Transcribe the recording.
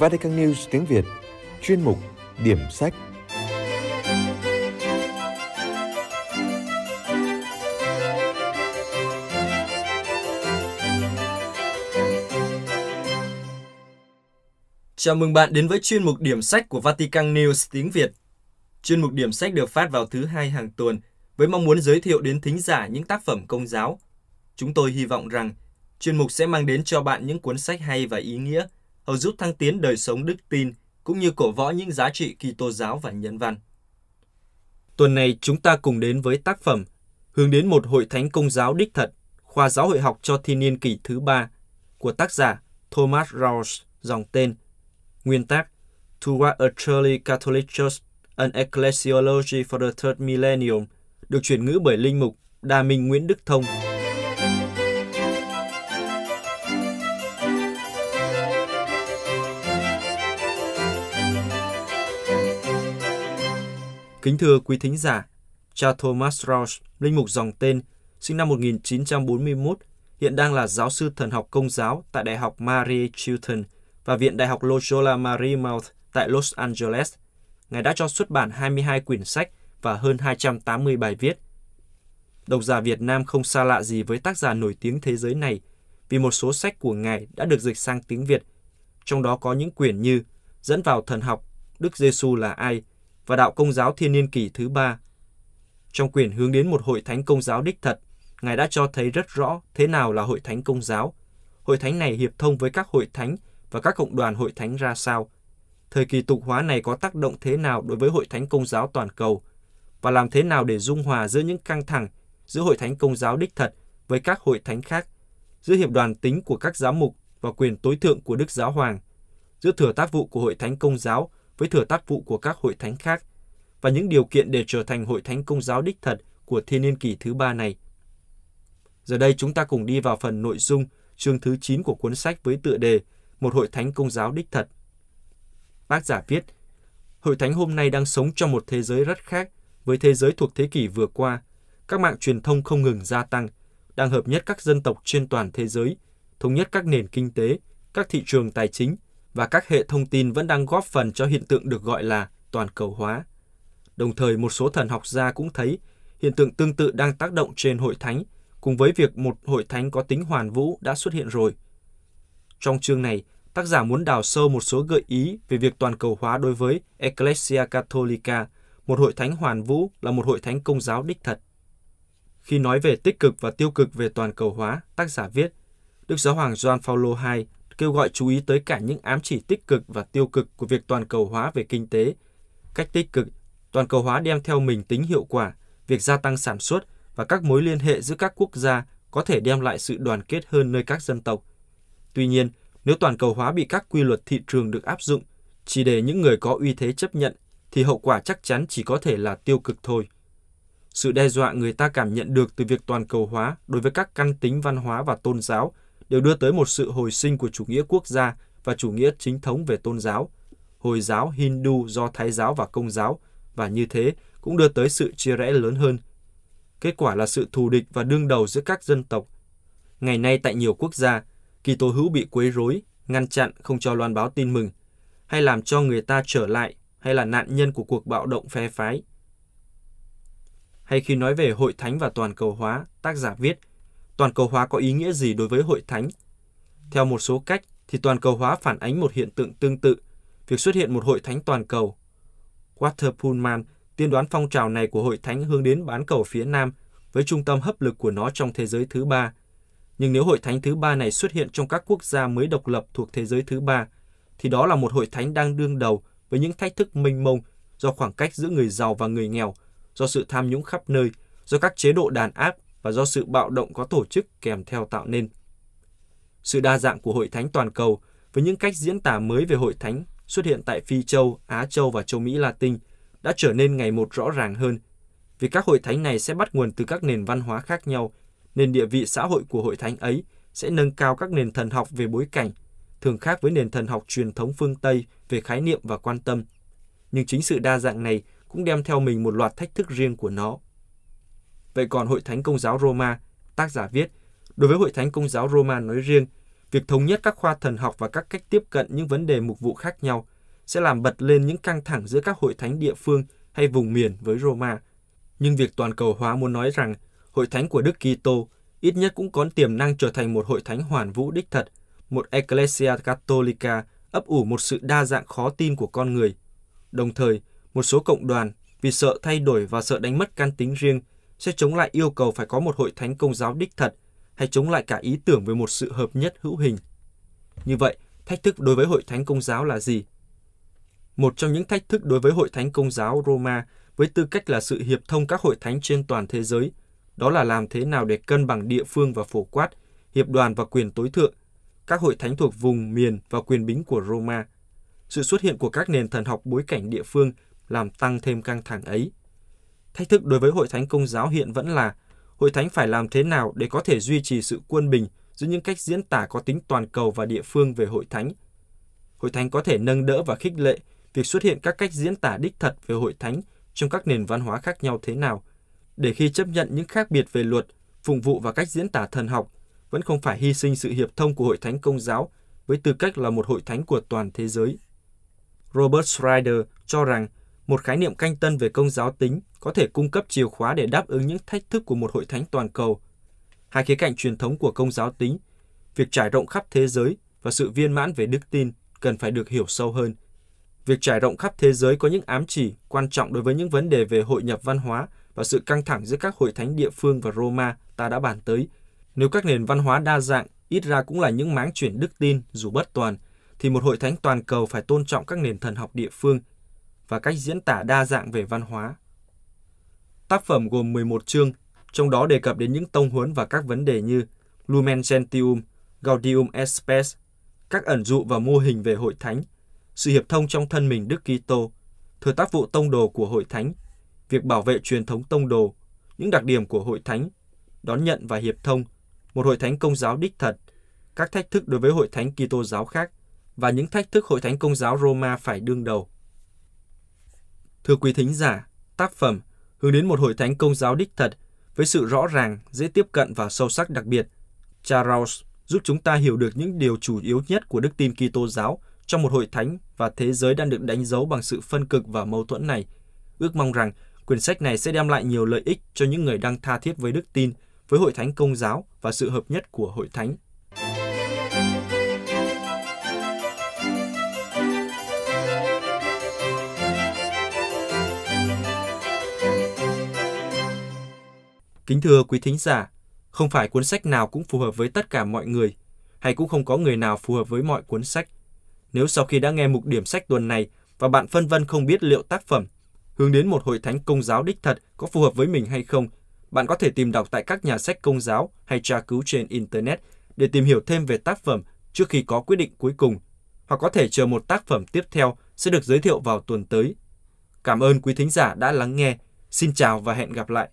Vatican News tiếng Việt, chuyên mục Điểm sách. Chào mừng bạn đến với chuyên mục Điểm sách của Vatican News tiếng Việt. Chuyên mục Điểm sách được phát vào thứ hai hàng tuần với mong muốn giới thiệu đến thính giả những tác phẩm công giáo. Chúng tôi hy vọng rằng chuyên mục sẽ mang đến cho bạn những cuốn sách hay và ý nghĩa – ở giúp thăng tiến đời sống đức tin cũng như cổ võ những giá trị Kitô giáo và nhân văn. Tuần này chúng ta cùng đến với tác phẩm Hướng đến một hội thánh công giáo đích thật, khoa giáo hội học cho thiên niên kỷ thứ ba của tác giả Thomas Rawls, dòng tên, nguyên tác Toward a Truly Catholic Church, an Ecclesiology for the Third Millennium, được chuyển ngữ bởi Linh Mục Đa Minh Nguyễn Đức Thông, Kính thưa quý thính giả, cha Thomas Rausch, linh mục dòng tên, sinh năm 1941, hiện đang là giáo sư thần học công giáo tại Đại học Marie Chilton và Viện Đại học Loyola Marymount tại Los Angeles. Ngài đã cho xuất bản 22 quyển sách và hơn 280 bài viết. Độc giả Việt Nam không xa lạ gì với tác giả nổi tiếng thế giới này vì một số sách của Ngài đã được dịch sang tiếng Việt, trong đó có những quyển như Dẫn vào thần học, Đức Giêsu là ai, và đạo công giáo thiên niên kỷ thứ ba. Trong quyển hướng đến một hội thánh công giáo đích thật, Ngài đã cho thấy rất rõ thế nào là hội thánh công giáo. Hội thánh này hiệp thông với các hội thánh và các cộng đoàn hội thánh ra sao. Thời kỳ tục hóa này có tác động thế nào đối với hội thánh công giáo toàn cầu và làm thế nào để dung hòa giữa những căng thẳng giữa hội thánh công giáo đích thật với các hội thánh khác, giữa hiệp đoàn tính của các giám mục và quyền tối thượng của Đức Giáo Hoàng, giữa thừa tác vụ của hội thánh công giáo với thừa tác vụ của các hội thánh khác và những điều kiện để trở thành hội thánh công giáo đích thật của thiên niên kỷ thứ ba này. Giờ đây chúng ta cùng đi vào phần nội dung chương thứ 9 của cuốn sách với tựa đề Một hội thánh công giáo đích thật. Tác giả viết, Hội thánh hôm nay đang sống trong một thế giới rất khác với thế giới thuộc thế kỷ vừa qua. Các mạng truyền thông không ngừng gia tăng, đang hợp nhất các dân tộc trên toàn thế giới, thống nhất các nền kinh tế, các thị trường tài chính – và các hệ thông tin vẫn đang góp phần cho hiện tượng được gọi là toàn cầu hóa. Đồng thời, một số thần học gia cũng thấy hiện tượng tương tự đang tác động trên hội thánh, cùng với việc một hội thánh có tính hoàn vũ đã xuất hiện rồi. Trong chương này, tác giả muốn đào sâu một số gợi ý về việc toàn cầu hóa đối với Ecclesia Catholica, một hội thánh hoàn vũ là một hội thánh công giáo đích thật. Khi nói về tích cực và tiêu cực về toàn cầu hóa, tác giả viết, Đức Giáo hoàng John Paulo II kêu gọi chú ý tới cả những ám chỉ tích cực và tiêu cực của việc toàn cầu hóa về kinh tế. Cách tích cực, toàn cầu hóa đem theo mình tính hiệu quả, việc gia tăng sản xuất và các mối liên hệ giữa các quốc gia có thể đem lại sự đoàn kết hơn nơi các dân tộc. Tuy nhiên, nếu toàn cầu hóa bị các quy luật thị trường được áp dụng, chỉ để những người có uy thế chấp nhận, thì hậu quả chắc chắn chỉ có thể là tiêu cực thôi. Sự đe dọa người ta cảm nhận được từ việc toàn cầu hóa đối với các căn tính văn hóa và tôn giáo – đều đưa tới một sự hồi sinh của chủ nghĩa quốc gia và chủ nghĩa chính thống về tôn giáo, Hồi giáo, Hindu, Do Thái giáo và Công giáo, và như thế cũng đưa tới sự chia rẽ lớn hơn. Kết quả là sự thù địch và đương đầu giữa các dân tộc. Ngày nay tại nhiều quốc gia, kỳ tố hữu bị quấy rối, ngăn chặn không cho loan báo tin mừng, hay làm cho người ta trở lại hay là nạn nhân của cuộc bạo động phe phái. Hay khi nói về hội thánh và toàn cầu hóa, tác giả viết – toàn cầu hóa có ý nghĩa gì đối với hội thánh? Theo một số cách thì toàn cầu hóa phản ánh một hiện tượng tương tự, việc xuất hiện một hội thánh toàn cầu. Walter Pullman tiên đoán phong trào này của hội thánh hướng đến bán cầu phía Nam với trung tâm hấp lực của nó trong thế giới thứ ba. Nhưng nếu hội thánh thứ ba này xuất hiện trong các quốc gia mới độc lập thuộc thế giới thứ ba, thì đó là một hội thánh đang đương đầu với những thách thức mênh mông do khoảng cách giữa người giàu và người nghèo, do sự tham nhũng khắp nơi, do các chế độ đàn áp và do sự bạo động có tổ chức kèm theo tạo nên. Sự đa dạng của hội thánh toàn cầu với những cách diễn tả mới về hội thánh xuất hiện tại Phi Châu, Á Châu và châu Mỹ Latin đã trở nên ngày một rõ ràng hơn, vì các hội thánh này sẽ bắt nguồn từ các nền văn hóa khác nhau, nên địa vị xã hội của hội thánh ấy sẽ nâng cao các nền thần học về bối cảnh, thường khác với nền thần học truyền thống phương Tây về khái niệm và quan tâm. Nhưng chính sự đa dạng này cũng đem theo mình một loạt thách thức riêng của nó. Vậy còn Hội Thánh Công giáo Roma, tác giả viết, đối với Hội Thánh Công giáo Roma nói riêng, việc thống nhất các khoa thần học và các cách tiếp cận những vấn đề mục vụ khác nhau sẽ làm bật lên những căng thẳng giữa các hội thánh địa phương hay vùng miền với Roma. Nhưng việc toàn cầu hóa muốn nói rằng hội thánh của Đức Kitô ít nhất cũng có tiềm năng trở thành một hội thánh hoàn vũ đích thật, một Ecclesia Catholica ấp ủ một sự đa dạng khó tin của con người. Đồng thời, một số cộng đoàn vì sợ thay đổi và sợ đánh mất căn tính riêng sẽ chống lại yêu cầu phải có một hội thánh công giáo đích thật hay chống lại cả ý tưởng về một sự hợp nhất hữu hình. Như vậy, thách thức đối với hội thánh công giáo là gì? Một trong những thách thức đối với hội thánh công giáo Roma với tư cách là sự hiệp thông các hội thánh trên toàn thế giới, đó là làm thế nào để cân bằng địa phương và phổ quát, hiệp đoàn và quyền tối thượng, các hội thánh thuộc vùng, miền và quyền bính của Roma. Sự xuất hiện của các nền thần học bối cảnh địa phương làm tăng thêm căng thẳng ấy. Thách thức đối với hội thánh công giáo hiện vẫn là hội thánh phải làm thế nào để có thể duy trì sự quân bình giữa những cách diễn tả có tính toàn cầu và địa phương về hội thánh. Hội thánh có thể nâng đỡ và khích lệ việc xuất hiện các cách diễn tả đích thật về hội thánh trong các nền văn hóa khác nhau thế nào, để khi chấp nhận những khác biệt về luật, phụng vụ và cách diễn tả thần học, vẫn không phải hy sinh sự hiệp thông của hội thánh công giáo với tư cách là một hội thánh của toàn thế giới. Robert Schreider cho rằng một khái niệm canh tân về công giáo tính có thể cung cấp chìa khóa để đáp ứng những thách thức của một hội thánh toàn cầu. Hai khía cạnh truyền thống của công giáo tính, việc trải rộng khắp thế giới và sự viên mãn về đức tin cần phải được hiểu sâu hơn. Việc trải rộng khắp thế giới có những ám chỉ quan trọng đối với những vấn đề về hội nhập văn hóa và sự căng thẳng giữa các hội thánh địa phương và Roma ta đã bàn tới. Nếu các nền văn hóa đa dạng, ít ra cũng là những máng chuyển đức tin dù bất toàn, thì một hội thánh toàn cầu phải tôn trọng các nền thần học địa phương và cách diễn tả đa dạng về văn hóa. Tác phẩm gồm 11 chương, trong đó đề cập đến những tông huấn và các vấn đề như Lumen Gentium, Gaudium et Spes, các ẩn dụ và mô hình về hội thánh, sự hiệp thông trong thân mình Đức Kitô, thừa tác vụ tông đồ của hội thánh, việc bảo vệ truyền thống tông đồ, những đặc điểm của hội thánh, đón nhận và hiệp thông, một hội thánh công giáo đích thật, các thách thức đối với hội thánh Kitô giáo khác và những thách thức hội thánh công giáo Roma phải đương đầu. Thưa quý thính giả, tác phẩm hướng đến một hội thánh công giáo đích thật với sự rõ ràng, dễ tiếp cận và sâu sắc đặc biệt. Charles giúp chúng ta hiểu được những điều chủ yếu nhất của đức tin Kitô giáo trong một hội thánh và thế giới đang được đánh dấu bằng sự phân cực và mâu thuẫn này. Ước mong rằng quyển sách này sẽ đem lại nhiều lợi ích cho những người đang tha thiết với đức tin, với hội thánh công giáo và sự hợp nhất của hội thánh. Kính thưa quý thính giả, không phải cuốn sách nào cũng phù hợp với tất cả mọi người, hay cũng không có người nào phù hợp với mọi cuốn sách. Nếu sau khi đã nghe mục điểm sách tuần này và bạn phân vân không biết liệu tác phẩm hướng đến một hội thánh công giáo đích thật có phù hợp với mình hay không, bạn có thể tìm đọc tại các nhà sách công giáo hay tra cứu trên Internet để tìm hiểu thêm về tác phẩm trước khi có quyết định cuối cùng, hoặc có thể chờ một tác phẩm tiếp theo sẽ được giới thiệu vào tuần tới. Cảm ơn quý thính giả đã lắng nghe. Xin chào và hẹn gặp lại!